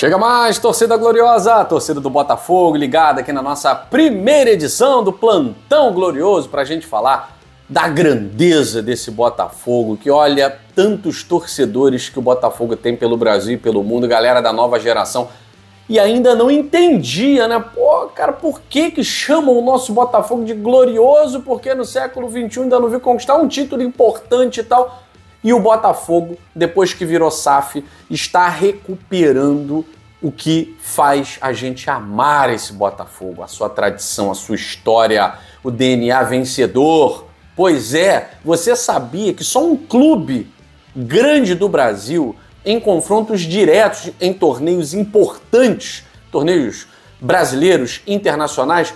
Chega mais, torcida gloriosa, torcida do Botafogo, ligada aqui na nossa primeira edição do Plantão Glorioso para a gente falar da grandeza desse Botafogo, que olha tantos torcedores que o Botafogo tem pelo Brasil e pelo mundo, galera da nova geração. E ainda não entendia, né? Pô, cara, por que que chamam o nosso Botafogo de glorioso? Porque no século XXI ainda não viu conquistar um título importante e tal. E o Botafogo, depois que virou SAF, está recuperando o que faz a gente amar esse Botafogo, a sua tradição, a sua história, o DNA vencedor. Pois é, você sabia que só um clube grande do Brasil, em confrontos diretos em torneios importantes, torneios brasileiros, internacionais,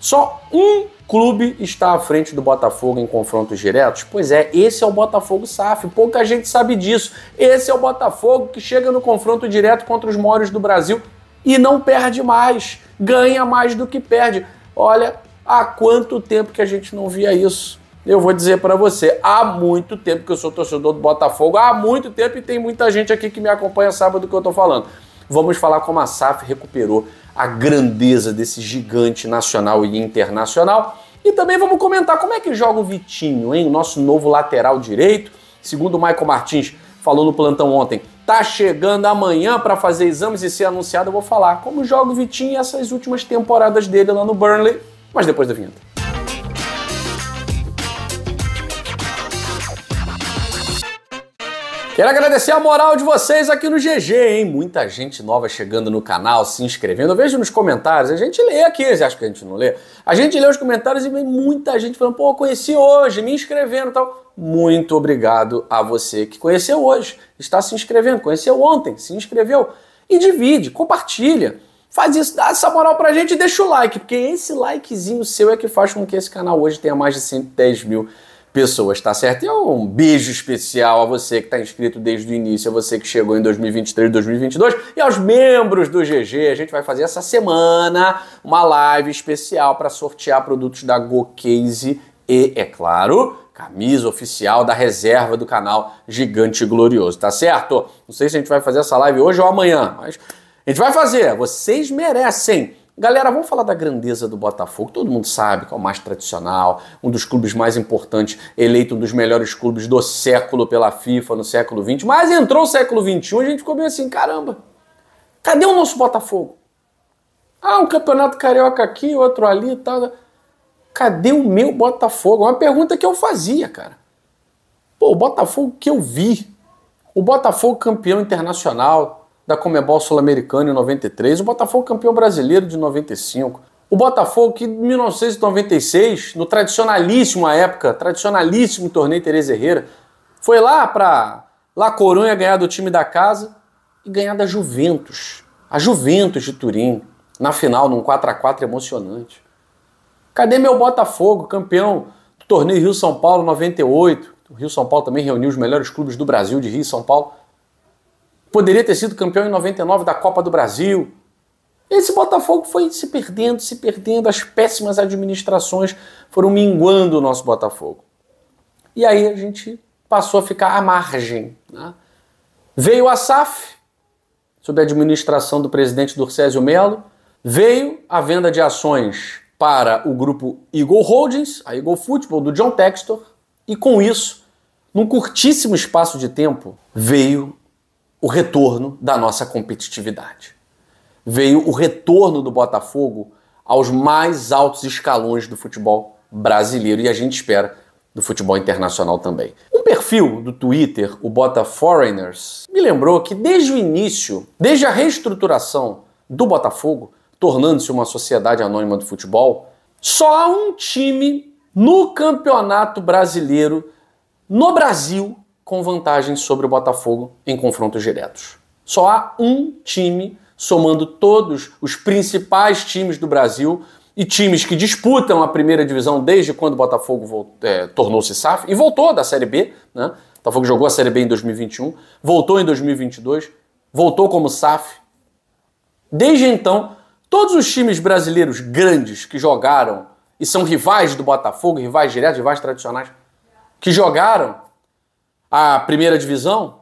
só um clube está à frente do Botafogo em confrontos diretos? Pois é, esse é o Botafogo SAF. Pouca gente sabe disso. Esse é o Botafogo que chega no confronto direto contra os maiores do Brasil e não perde mais. Ganha mais do que perde. Olha, há quanto tempo que a gente não via isso? Eu vou dizer para você, há muito tempo que eu sou torcedor do Botafogo, há muito tempo e tem muita gente aqui que me acompanha sabe do que eu estou falando. Vamos falar como a SAF recuperou a grandeza desse gigante nacional e internacional e também vamos comentar como é que joga o Vitinho, hein? O nosso novo lateral direito. Segundo o Michael Martins falou no plantão ontem, tá chegando amanhã para fazer exames e ser anunciado. Eu vou falar como joga o Vitinho e essas últimas temporadas dele lá no Burnley, mas depois da vinheta. Quero agradecer a moral de vocês aqui no GG, hein? Muita gente nova chegando no canal, se inscrevendo. Eu vejo nos comentários, a gente lê aqui, vocês acham que a gente não lê? A gente lê os comentários e vem muita gente falando, pô, conheci hoje, me inscrevendo e tal. Muito obrigado a você que conheceu hoje, está se inscrevendo, conheceu ontem, se inscreveu. E divide, compartilha. Faz isso, dá essa moral pra gente e deixa o like, porque esse likezinho seu é que faz com que esse canal hoje tenha mais de 110 mil pessoas, tá certo? E é um beijo especial a você que está inscrito desde o início, a você que chegou em 2023, 2022 e aos membros do GG. A gente vai fazer essa semana uma live especial para sortear produtos da GoCase e, é claro, camisa oficial da reserva do canal Gigante Glorioso, tá certo? Não sei se a gente vai fazer essa live hoje ou amanhã, mas a gente vai fazer. Vocês merecem. Galera, vamos falar da grandeza do Botafogo. Todo mundo sabe que é o mais tradicional, um dos clubes mais importantes, eleito um dos melhores clubes do século pela FIFA no século XX. Mas entrou o século XXI e a gente ficou meio assim: caramba, cadê o nosso Botafogo? Ah, um campeonato carioca aqui, outro ali e tal. Cadê o meu Botafogo? É uma pergunta que eu fazia, cara. Pô, o Botafogo que eu vi, o Botafogo campeão internacional, da Comebol Sul-Americana em 93, o Botafogo campeão brasileiro de 95. O Botafogo que em 1996, no tradicionalíssimo à época, tradicionalíssimo torneio Tereza Herrera, foi lá para La Coruña ganhar do time da casa e ganhar da Juventus. A Juventus de Turim, na final, num 4 a 4 emocionante. Cadê meu Botafogo, campeão do torneio Rio-São Paulo 98? O Rio-São Paulo também reuniu os melhores clubes do Brasil de Rio e São Paulo. Poderia ter sido campeão em 99 da Copa do Brasil. Esse Botafogo foi se perdendo, se perdendo, as péssimas administrações foram minguando o nosso Botafogo. E aí a gente passou a ficar à margem. Né? Veio a SAF, sob a administração do presidente Dorcésio Melo, veio a venda de ações para o grupo Eagle Holdings, a Eagle Football, do John Textor, e com isso, num curtíssimo espaço de tempo, veio o retorno da nossa competitividade. Veio o retorno do Botafogo aos mais altos escalões do futebol brasileiro e a gente espera do futebol internacional também. Um perfil do Twitter, o Botaforeigners, me lembrou que desde o início, desde a reestruturação do Botafogo, tornando-se uma sociedade anônima do futebol, só há um time no Campeonato Brasileiro no Brasil com vantagem sobre o Botafogo em confrontos diretos. Só há um time, somando todos os principais times do Brasil e times que disputam a primeira divisão desde quando o Botafogo é, tornou-se SAF e voltou da Série B. Né? O Botafogo jogou a Série B em 2021, voltou em 2022, voltou como SAF. Desde então, todos os times brasileiros grandes que jogaram e são rivais do Botafogo, rivais diretos, rivais tradicionais, que jogaram a primeira divisão,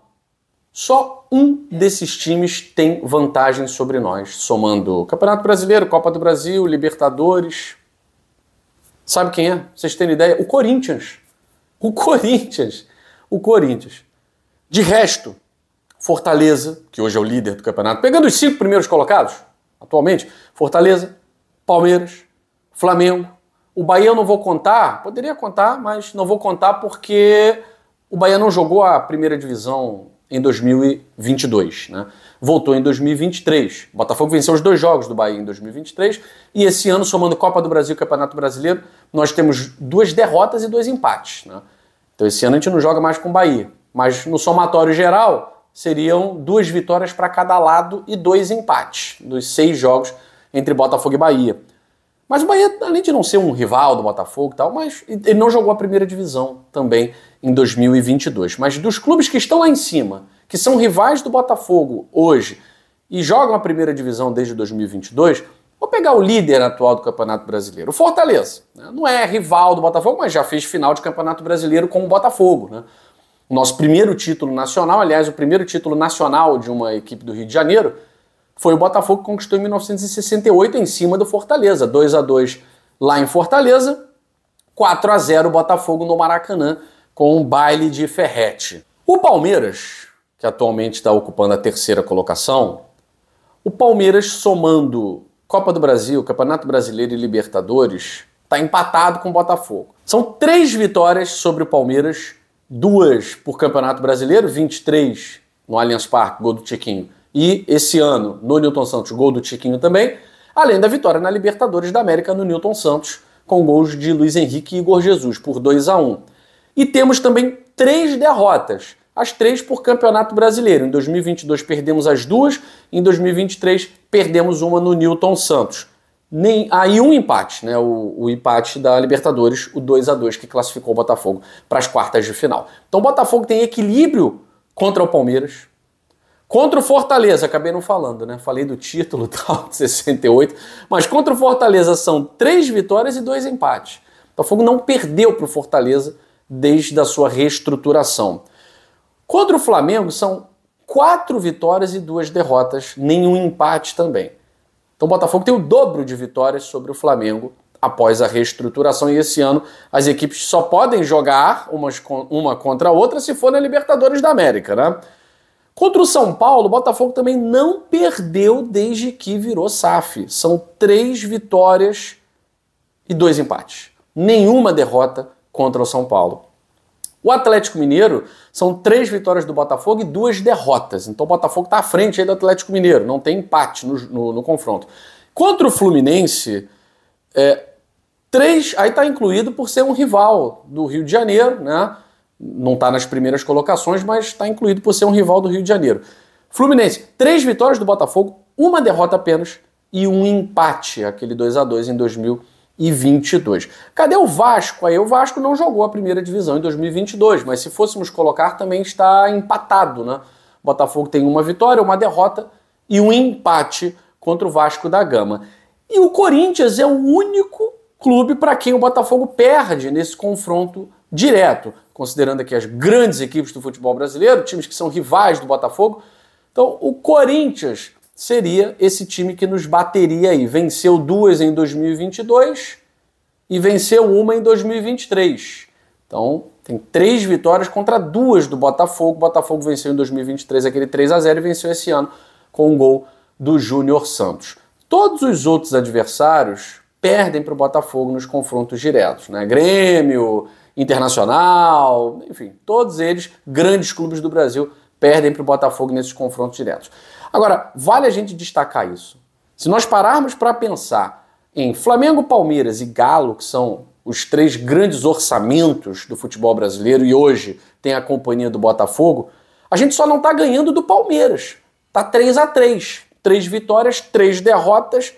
só um desses times tem vantagem sobre nós, somando Campeonato Brasileiro, Copa do Brasil, Libertadores. Sabe quem é? Vocês têm ideia? O Corinthians. O Corinthians. O Corinthians. De resto, Fortaleza, que hoje é o líder do campeonato, pegando os cinco primeiros colocados atualmente: Fortaleza, Palmeiras, Flamengo. O Bahia eu não vou contar, poderia contar, mas não vou contar porque o Bahia não jogou a primeira divisão em 2022, né? Voltou em 2023. O Botafogo venceu os dois jogos do Bahia em 2023 e esse ano, somando Copa do Brasil e Campeonato Brasileiro, nós temos duas derrotas e dois empates, né? Então esse ano a gente não joga mais com o Bahia, mas no somatório geral seriam duas vitórias para cada lado e dois empates dos seis jogos entre Botafogo e Bahia. Mas o Bahia, além de não ser um rival do Botafogo e tal, mas ele não jogou a primeira divisão também em 2022. Mas dos clubes que estão lá em cima, que são rivais do Botafogo hoje e jogam a primeira divisão desde 2022, vou pegar o líder atual do Campeonato Brasileiro, o Fortaleza. Né? Não é rival do Botafogo, mas já fez final de Campeonato Brasileiro com o Botafogo. Né? Nosso primeiro título nacional, aliás, o primeiro título nacional de uma equipe do Rio de Janeiro, foi o Botafogo que conquistou em 1968 em cima do Fortaleza. 2 a 2 lá em Fortaleza, 4 a 0 Botafogo no Maracanã com um baile de ferrete. O Palmeiras, que atualmente está ocupando a terceira colocação, o Palmeiras somando Copa do Brasil, Campeonato Brasileiro e Libertadores, está empatado com o Botafogo. São três vitórias sobre o Palmeiras, duas por Campeonato Brasileiro, 23 no Allianz Parque, gol do Tiquinho e esse ano no Newton Santos, gol do Tiquinho também, além da vitória na Libertadores da América no Newton Santos, com gols de Luiz Henrique e Igor Jesus por 2 a 1. E temos também três derrotas, as três por Campeonato Brasileiro. Em 2022 perdemos as duas, em 2023 perdemos uma no Newton Santos. Nem, aí um empate, né? O, o, empate da Libertadores, o 2 a 2 que classificou o Botafogo para as quartas de final. Então o Botafogo tem equilíbrio contra o Palmeiras, Contra o Fortaleza, acabei não falando, né? Falei do título tal, de 68. Mas contra o Fortaleza são três vitórias e dois empates. o Botafogo não perdeu para o Fortaleza desde a sua reestruturação. Contra o Flamengo são quatro vitórias e duas derrotas, nenhum empate também. Então o Botafogo tem o dobro de vitórias sobre o Flamengo após a reestruturação. E esse ano as equipes só podem jogar uma contra a outra se for na Libertadores da América, né? Contra o São Paulo, o Botafogo também não perdeu desde que virou SAF. São três vitórias e dois empates. Nenhuma derrota contra o São Paulo. O Atlético Mineiro são três vitórias do Botafogo e duas derrotas. Então o Botafogo está à frente aí do Atlético Mineiro, não tem empate no, no, no confronto. Contra o Fluminense, é, três. Aí está incluído por ser um rival do Rio de Janeiro, né? não está nas primeiras colocações, mas está incluído por ser um rival do Rio de Janeiro. Fluminense, três vitórias do Botafogo, uma derrota apenas e um empate, aquele 2 a 2 em 2022. Cadê o Vasco? Aí o Vasco não jogou a primeira divisão em 2022, mas se fôssemos colocar também está empatado, né? O Botafogo tem uma vitória, uma derrota e um empate contra o Vasco da Gama. E o Corinthians é o único clube para quem o Botafogo perde nesse confronto direto considerando aqui as grandes equipes do futebol brasileiro, times que são rivais do Botafogo. Então, o Corinthians seria esse time que nos bateria aí. Venceu duas em 2022 e venceu uma em 2023. Então, tem três vitórias contra duas do Botafogo. O Botafogo venceu em 2023 aquele 3 a 0 e venceu esse ano com um gol do Júnior Santos. Todos os outros adversários perdem para o Botafogo nos confrontos diretos, né? Grêmio, Internacional, enfim, todos eles, grandes clubes do Brasil, perdem para o Botafogo nesses confrontos diretos. Agora, vale a gente destacar isso. Se nós pararmos para pensar em Flamengo, Palmeiras e Galo, que são os três grandes orçamentos do futebol brasileiro e hoje tem a companhia do Botafogo, a gente só não está ganhando do Palmeiras. Tá 3 a 3 Três vitórias, três derrotas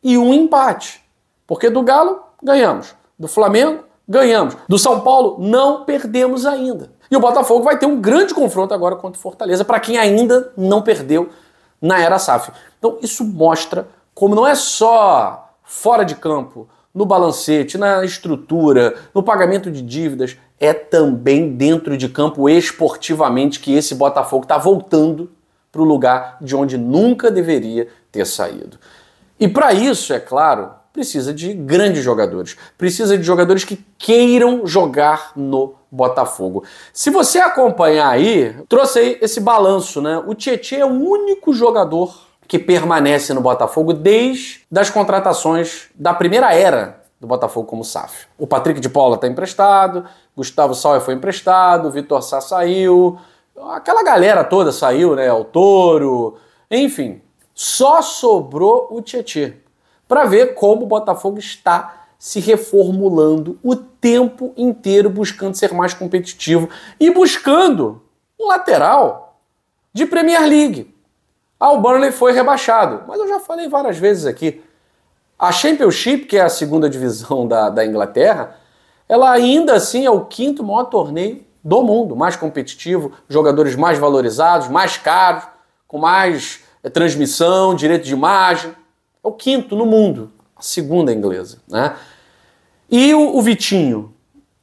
e um empate. Porque do Galo, ganhamos. Do Flamengo, ganhamos. Do São Paulo, não perdemos ainda. E o Botafogo vai ter um grande confronto agora contra o Fortaleza, para quem ainda não perdeu na era SAF. Então, isso mostra como não é só fora de campo, no balancete, na estrutura, no pagamento de dívidas, é também dentro de campo esportivamente que esse Botafogo está voltando para o lugar de onde nunca deveria ter saído. E para isso, é claro, precisa de grandes jogadores, precisa de jogadores que queiram jogar no Botafogo. Se você acompanhar aí, trouxe aí esse balanço, né? O Tietchan é o único jogador que permanece no Botafogo desde das contratações da primeira era do Botafogo como SAF. O Patrick de Paula está emprestado, Gustavo Sauer foi emprestado, Vitor Sá saiu, aquela galera toda saiu, né? O Toro, enfim. Só sobrou o Tietchan para ver como o Botafogo está se reformulando o tempo inteiro buscando ser mais competitivo e buscando um lateral de Premier League. Ah, o Burnley foi rebaixado, mas eu já falei várias vezes aqui. A Championship, que é a segunda divisão da, da Inglaterra, ela ainda assim é o quinto maior torneio do mundo, mais competitivo, jogadores mais valorizados, mais caros, com mais é, transmissão, direito de imagem. É o quinto no mundo, a segunda inglesa. Né? E o, o Vitinho,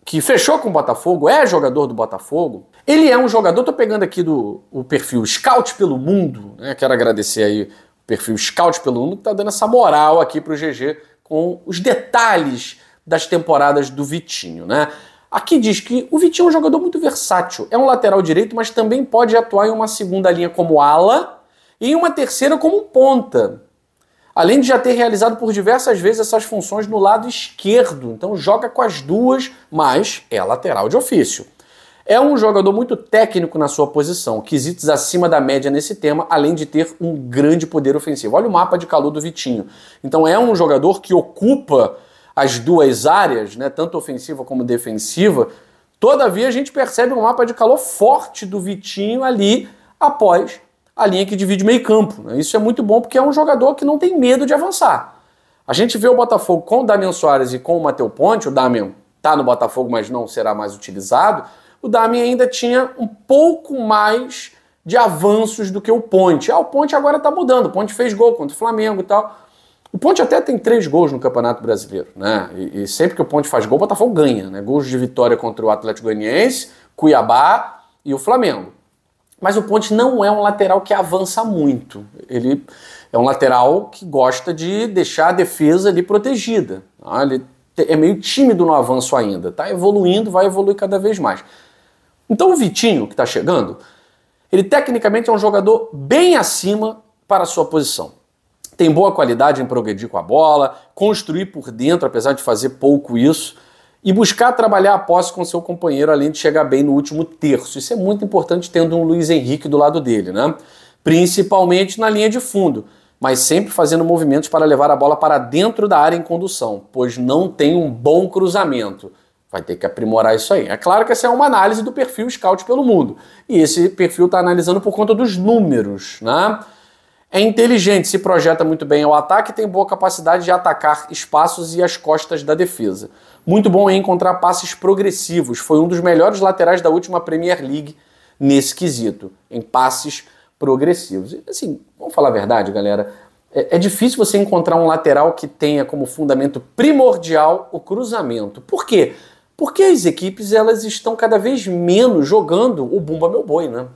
que fechou com o Botafogo, é jogador do Botafogo. Ele é um jogador, tô pegando aqui do o perfil Scout pelo Mundo, né? Quero agradecer aí o perfil Scout pelo Mundo que tá dando essa moral aqui para o GG com os detalhes das temporadas do Vitinho, né? Aqui diz que o Vitinho é um jogador muito versátil, é um lateral direito, mas também pode atuar em uma segunda linha como ala e em uma terceira como ponta além de já ter realizado por diversas vezes essas funções no lado esquerdo. Então joga com as duas, mas é lateral de ofício. É um jogador muito técnico na sua posição, quesitos acima da média nesse tema, além de ter um grande poder ofensivo. Olha o mapa de calor do Vitinho. Então é um jogador que ocupa as duas áreas, né, tanto ofensiva como defensiva. Todavia a gente percebe um mapa de calor forte do Vitinho ali após a linha que divide meio campo. Né? Isso é muito bom porque é um jogador que não tem medo de avançar. A gente vê o Botafogo com o Damian Soares e com o Matheus Ponte, o Damian está no Botafogo, mas não será mais utilizado, o Damian ainda tinha um pouco mais de avanços do que o Ponte. Ah, o Ponte agora está mudando, o Ponte fez gol contra o Flamengo e tal. O Ponte até tem três gols no Campeonato Brasileiro, né? E, e sempre que o Ponte faz gol, o Botafogo ganha, né? Gols de vitória contra o Atlético Goianiense, Cuiabá e o Flamengo. Mas o Ponte não é um lateral que avança muito. Ele é um lateral que gosta de deixar a defesa ali protegida. Ah, ele é meio tímido no avanço ainda. Está evoluindo, vai evoluir cada vez mais. Então o Vitinho, que está chegando, ele tecnicamente é um jogador bem acima para a sua posição. Tem boa qualidade em progredir com a bola, construir por dentro, apesar de fazer pouco isso e buscar trabalhar a posse com seu companheiro, além de chegar bem no último terço. Isso é muito importante tendo um Luiz Henrique do lado dele, né? Principalmente na linha de fundo, mas sempre fazendo movimentos para levar a bola para dentro da área em condução, pois não tem um bom cruzamento. Vai ter que aprimorar isso aí. É claro que essa é uma análise do perfil scout pelo mundo. E esse perfil está analisando por conta dos números, né? É inteligente, se projeta muito bem ao ataque e tem boa capacidade de atacar espaços e as costas da defesa. Muito bom em encontrar passes progressivos. Foi um dos melhores laterais da última Premier League nesse quesito, em passes progressivos. Assim, vamos falar a verdade, galera. É, é difícil você encontrar um lateral que tenha como fundamento primordial o cruzamento. Por quê? Porque as equipes elas estão cada vez menos jogando o bumba meu boi, né?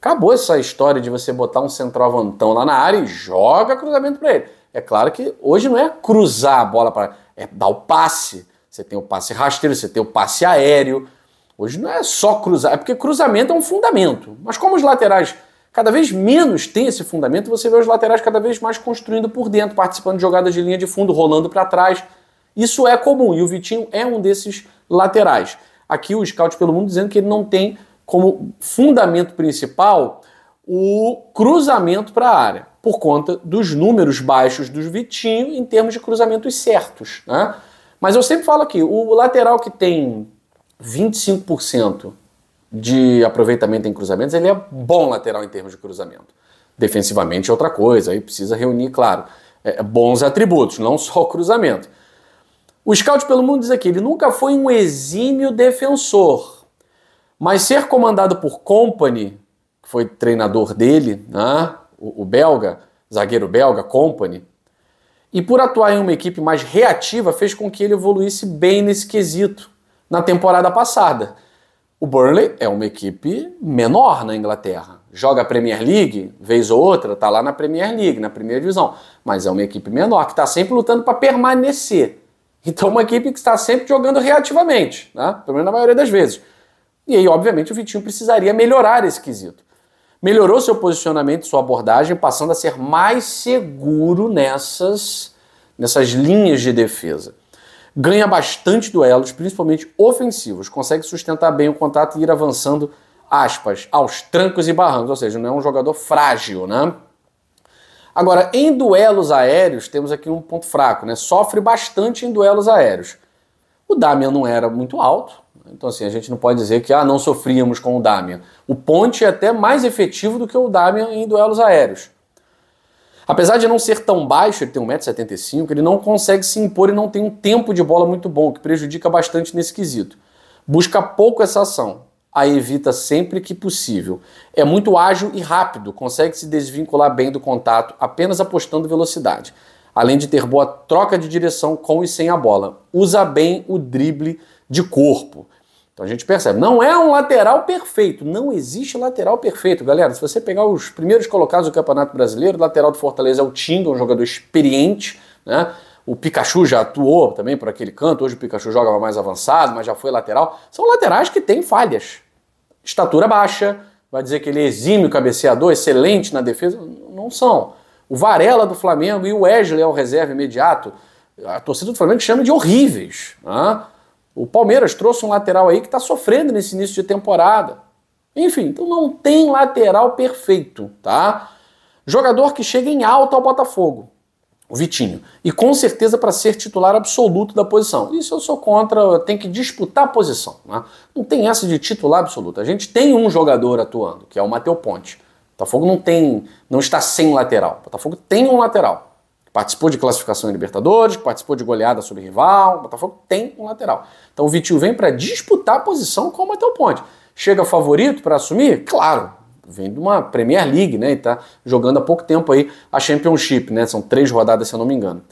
Acabou essa história de você botar um centroavantão lá na área e joga cruzamento para ele. É claro que hoje não é cruzar a bola para é dar o passe. Você tem o passe rasteiro, você tem o passe aéreo. Hoje não é só cruzar, é porque cruzamento é um fundamento. Mas como os laterais cada vez menos têm esse fundamento, você vê os laterais cada vez mais construindo por dentro, participando de jogadas de linha de fundo, rolando para trás. Isso é comum e o Vitinho é um desses laterais. Aqui o scout pelo mundo dizendo que ele não tem como fundamento principal o cruzamento para a área, por conta dos números baixos do Vitinho em termos de cruzamentos certos. Né? Mas eu sempre falo aqui: o lateral que tem 25% de aproveitamento em cruzamentos, ele é bom lateral em termos de cruzamento. Defensivamente é outra coisa, aí precisa reunir, claro, é, é, bons atributos, não só o cruzamento. O scout pelo mundo diz aqui, ele nunca foi um exímio defensor, mas ser comandado por Company, que foi treinador dele, né? o, o belga, zagueiro belga, Company, e por atuar em uma equipe mais reativa, fez com que ele evoluísse bem nesse quesito na temporada passada. O Burnley é uma equipe menor na Inglaterra. Joga a Premier League, vez ou outra, está lá na Premier League, na primeira divisão. Mas é uma equipe menor, que está sempre lutando para permanecer. Então, é uma equipe que está sempre jogando reativamente, né? pelo menos na maioria das vezes. E aí, obviamente, o Vitinho precisaria melhorar esse quesito. Melhorou seu posicionamento, sua abordagem, passando a ser mais seguro nessas, nessas linhas de defesa. Ganha bastante duelos, principalmente ofensivos, consegue sustentar bem o contato e ir avançando, aspas, aos trancos e barrancos, ou seja, não é um jogador frágil, né? Agora, em duelos aéreos, temos aqui um ponto fraco, né? Sofre bastante em duelos aéreos. O Damian não era muito alto, então, assim, a gente não pode dizer que ah, não sofríamos com o Damian. O Ponte é até mais efetivo do que o Damian em duelos aéreos. Apesar de não ser tão baixo, ele tem 1,75m, ele não consegue se impor e não tem um tempo de bola muito bom, que prejudica bastante nesse quesito. Busca pouco essa ação, a evita sempre que possível. É muito ágil e rápido, consegue se desvincular bem do contato apenas apostando velocidade. Além de ter boa troca de direção com e sem a bola, usa bem o drible de corpo. Então a gente percebe, não é um lateral perfeito, não existe lateral perfeito, galera. Se você pegar os primeiros colocados do Campeonato Brasileiro, o lateral do Fortaleza é o Tinga, um jogador experiente, né? O Pikachu já atuou também por aquele canto, hoje o Pikachu joga mais avançado, mas já foi lateral. São laterais que têm falhas. Estatura baixa, vai dizer que ele é exímio cabeceador, excelente na defesa, não são. O Varela do Flamengo e o Wesley é o reserva imediato. A torcida do Flamengo chama de horríveis. Né? O Palmeiras trouxe um lateral aí que está sofrendo nesse início de temporada. Enfim, então não tem lateral perfeito, tá? Jogador que chega em alta ao Botafogo, o Vitinho. E com certeza para ser titular absoluto da posição. Isso eu sou contra, tem que disputar a posição. Né? Não tem essa de titular absoluto. A gente tem um jogador atuando, que é o Matheus Ponte. O Botafogo não tem, não está sem lateral. O Botafogo tem um lateral. Participou de classificação em Libertadores, participou de goleada sobre rival, o Botafogo tem um lateral. Então o Vitinho vem para disputar a posição com o Matheus Ponte. Chega favorito para assumir? Claro, vem de uma Premier League, né? E tá jogando há pouco tempo aí a Championship, né? São três rodadas, se eu não me engano.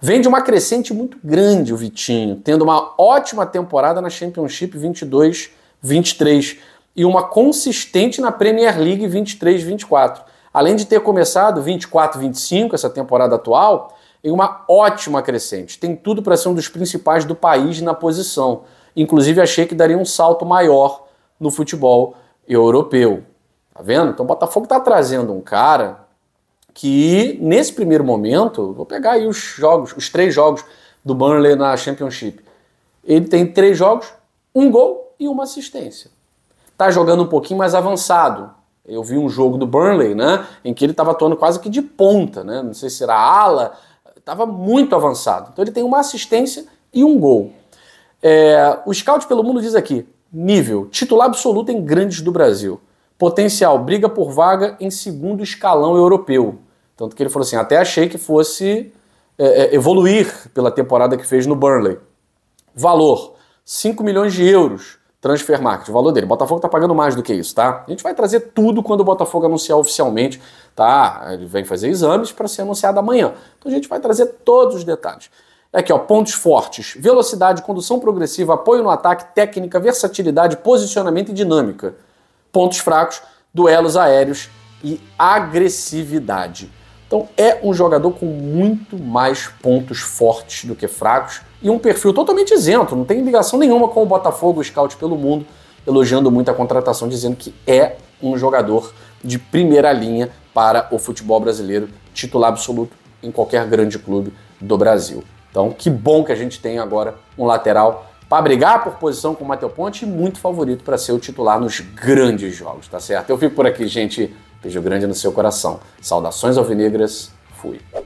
Vem de uma crescente muito grande o Vitinho, tendo uma ótima temporada na Championship 22-23 e uma consistente na Premier League 23-24. Além de ter começado 24, 25, essa temporada atual, em uma ótima crescente. Tem tudo para ser um dos principais do país na posição. Inclusive, achei que daria um salto maior no futebol europeu. Tá vendo? Então, o Botafogo está trazendo um cara que, nesse primeiro momento, vou pegar aí os jogos, os três jogos do Burnley na Championship. Ele tem três jogos, um gol e uma assistência. Tá jogando um pouquinho mais avançado, eu vi um jogo do Burnley, né, em que ele estava atuando quase que de ponta, né, não sei se era ala, estava muito avançado. Então ele tem uma assistência e um gol. É, o scout pelo mundo diz aqui: nível, titular absoluto em grandes do Brasil. Potencial, briga por vaga em segundo escalão europeu. Tanto que ele falou assim: até achei que fosse é, é evoluir pela temporada que fez no Burnley. Valor: 5 milhões de euros transfer market, o valor dele. O Botafogo está pagando mais do que isso, tá? A gente vai trazer tudo quando o Botafogo anunciar oficialmente, tá? Ele vem fazer exames para ser anunciado amanhã. Então a gente vai trazer todos os detalhes. É aqui, ó, pontos fortes: velocidade, condução progressiva, apoio no ataque, técnica, versatilidade, posicionamento e dinâmica. Pontos fracos: duelos aéreos e agressividade. Então é um jogador com muito mais pontos fortes do que fracos e um perfil totalmente isento, não tem ligação nenhuma com o Botafogo, o scout pelo mundo, elogiando muito a contratação, dizendo que é um jogador de primeira linha para o futebol brasileiro, titular absoluto em qualquer grande clube do Brasil. Então, que bom que a gente tem agora um lateral para brigar por posição com o Matheus Ponte e muito favorito para ser o titular nos grandes jogos, tá certo? Eu fico por aqui, gente. Beijo grande no seu coração. Saudações alvinegras. Fui.